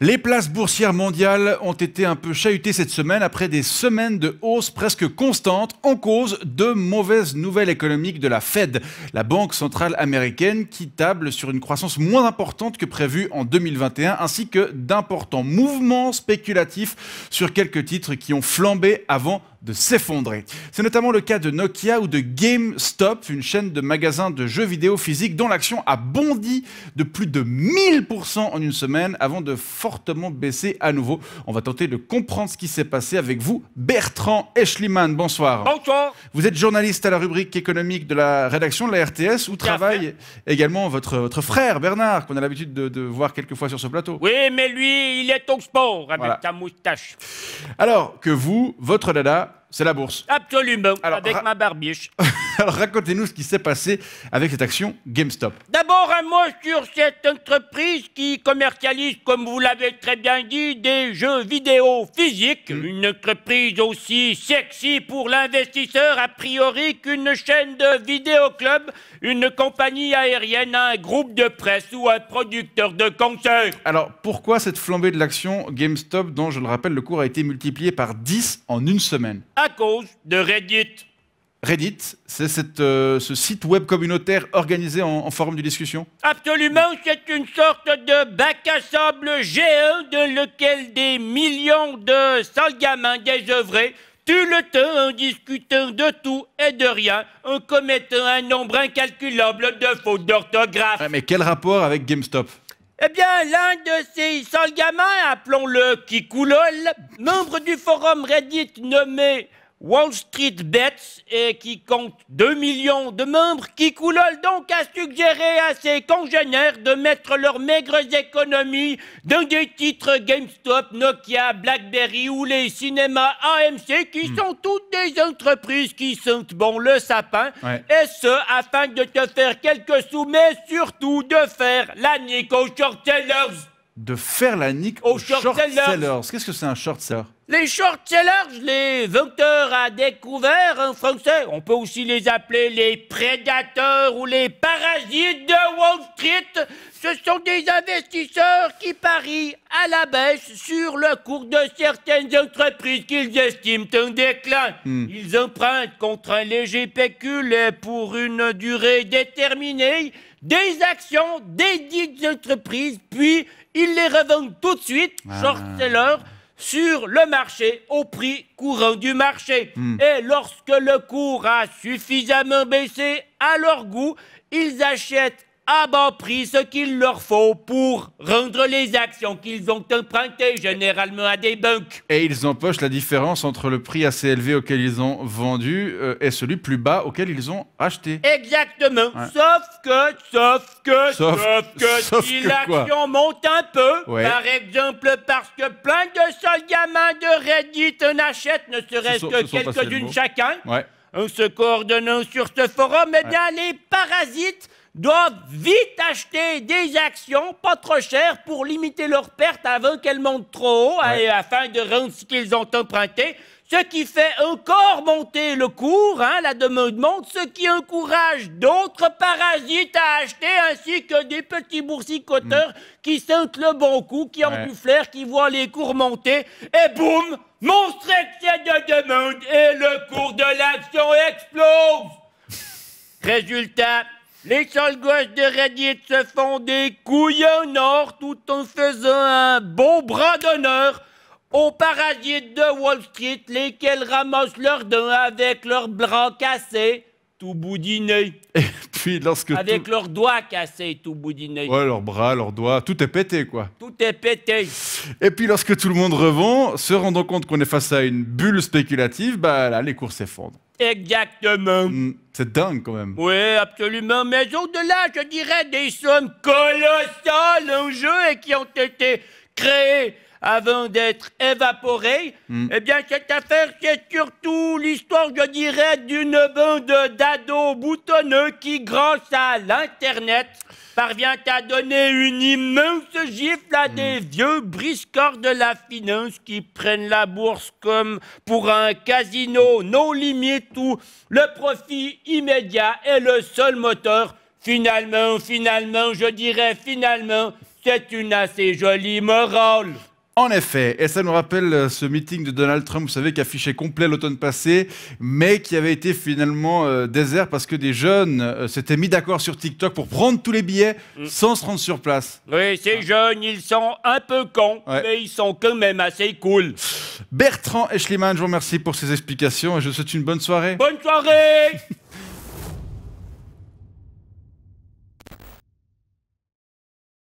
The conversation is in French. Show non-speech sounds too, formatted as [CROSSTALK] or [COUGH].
Les places boursières mondiales ont été un peu chahutées cette semaine après des semaines de hausse presque constante en cause de mauvaises nouvelles économiques de la Fed, la banque centrale américaine qui table sur une croissance moins importante que prévue en 2021 ainsi que d'importants mouvements spéculatifs sur quelques titres qui ont flambé avant de s'effondrer. C'est notamment le cas de Nokia ou de GameStop, une chaîne de magasins de jeux vidéo physiques dont l'action a bondi de plus de 1000% en une semaine avant de fortement baisser à nouveau. On va tenter de comprendre ce qui s'est passé avec vous, Bertrand Eschliman. Bonsoir. Bonsoir. Vous êtes journaliste à la rubrique économique de la rédaction de la RTS où travaille également votre, frère Bernard, qu'on a l'habitude de, voir quelquefois sur ce plateau. Oui, mais lui, il est au sport avec ta moustache. Alors que vous, votre dada, c'est la bourse. Absolument, avec ma barbiche. [LAUGHS] Alors racontez-nous ce qui s'est passé avec cette action GameStop. D'abord, un mot sur cette entreprise qui commercialise, comme vous l'avez très bien dit, des jeux vidéo physiques. Mm. Une entreprise aussi sexy pour l'investisseur, a priori, qu'une chaîne de vidéoclub, une compagnie aérienne, un groupe de presse ou un producteur de concerts. Alors pourquoi cette flambée de l'action GameStop dont, je le rappelle, le cours a été multiplié par 10 en une semaine à cause de Reddit. Reddit, c'est euh, ce site web communautaire organisé en, forum de discussion Absolument, c'est une sorte de bac à sable géant dans lequel des millions de sales gamins désœuvrés tuent le temps en discutant de tout et de rien, en commettant un nombre incalculable de fautes d'orthographe. Ah, mais quel rapport avec GameStop eh bien, l'un de ces soldats gamins, appelons-le Kikoulol, membre du forum Reddit nommé Wall Street Bets, et qui compte 2 millions de membres, qui coulole donc à suggérer à ses congénères de mettre leurs maigres économies dans des titres GameStop, Nokia, BlackBerry ou les cinémas AMC, qui hmm. sont toutes des entreprises qui sentent bon le sapin, et ce, afin de te faire quelques sous, mais surtout de faire l'année Nico short de faire la nique aux, short-sellers. Qu'est-ce que c'est un short-seller Les short-sellers, les vecteurs à découvert en français, on peut aussi les appeler les prédateurs ou les parasites de Wall Street, ce sont des investisseurs qui parient à la baisse sur le cours de certaines entreprises qu'ils estiment en déclin. Hmm. Ils empruntent contre un léger pécule pour une durée déterminée des actions des dites entreprises, puis ils les revendent tout de suite, short-seller, ah. sur le marché, au prix courant du marché. Hmm. Et lorsque le cours a suffisamment baissé à leur goût, ils achètent à bas prix ce qu'il leur faut pour rendre les actions qu'ils ont empruntées généralement à des banques. Et ils empochent la différence entre le prix assez élevé auquel ils ont vendu euh, et celui plus bas auquel ils ont acheté. Exactement. Sauf que, sauf que, sauf, sauf que [LAUGHS] si l'action monte un peu, par exemple parce que plein de seuls gamins de Reddit n'achètent ne serait-ce que quelques-unes chacun, en se coordonnant sur ce forum, et eh bien les parasites doivent vite acheter des actions pas trop chères pour limiter leurs pertes avant qu'elles montent trop haut afin de rendre ce qu'ils ont emprunté. Ce qui fait encore monter le cours, hein, la demande monte, ce qui encourage d'autres parasites à acheter, ainsi que des petits boursicoteurs mm. qui sentent le bon coup, qui ont du flair, qui voient les cours monter, et boum, monstre excès de demande, et le cours de l'action explose. [LAUGHS] Résultat, les sols de Reddit se font des couilles en or tout en faisant un beau bras d'honneur aux parasites de Wall Street, lesquels ramassent leurs dents avec leurs bras cassés, tout boudinés. [LAUGHS] Avec leurs doigts cassés, tout boudinés. Ouais, leurs bras, leurs doigts, tout est pété, quoi. Tout est pété. Et puis lorsque tout le monde revend, se rendant compte qu'on est face à une bulle spéculative, bah là, les cours s'effondrent. Exactement. Hmm, c'est dingue quand même. Oui, absolument. Mais au-delà, je dirais des sommes colossales en jeu et qui ont été créées avant d'être évaporé, hmm. eh bien, cette affaire, c'est surtout l'histoire, je dirais, d'une bande d'ados boutonneux qui, grâce à l'Internet, parvient à donner une immense gifle à hmm. des vieux briscards de la finance qui prennent la bourse comme pour un casino non limite où le profit immédiat est le seul moteur. Finalement, finalement, je dirais finalement, c'est une assez jolie morale. En effet, et ça nous rappelle euh, ce meeting de Donald Trump, vous savez, qui affichait complet l'automne passé, mais qui avait été finalement euh, désert parce que des jeunes euh, s'étaient mis d'accord sur TikTok pour prendre tous les billets mm. sans se rendre sur place. Oui, ces ah. jeunes, ils sont un peu cons, mais ils sont quand même assez cool. Bertrand Eschliman, je vous remercie pour ces explications et je vous souhaite une bonne soirée. Bonne soirée [LAUGHS]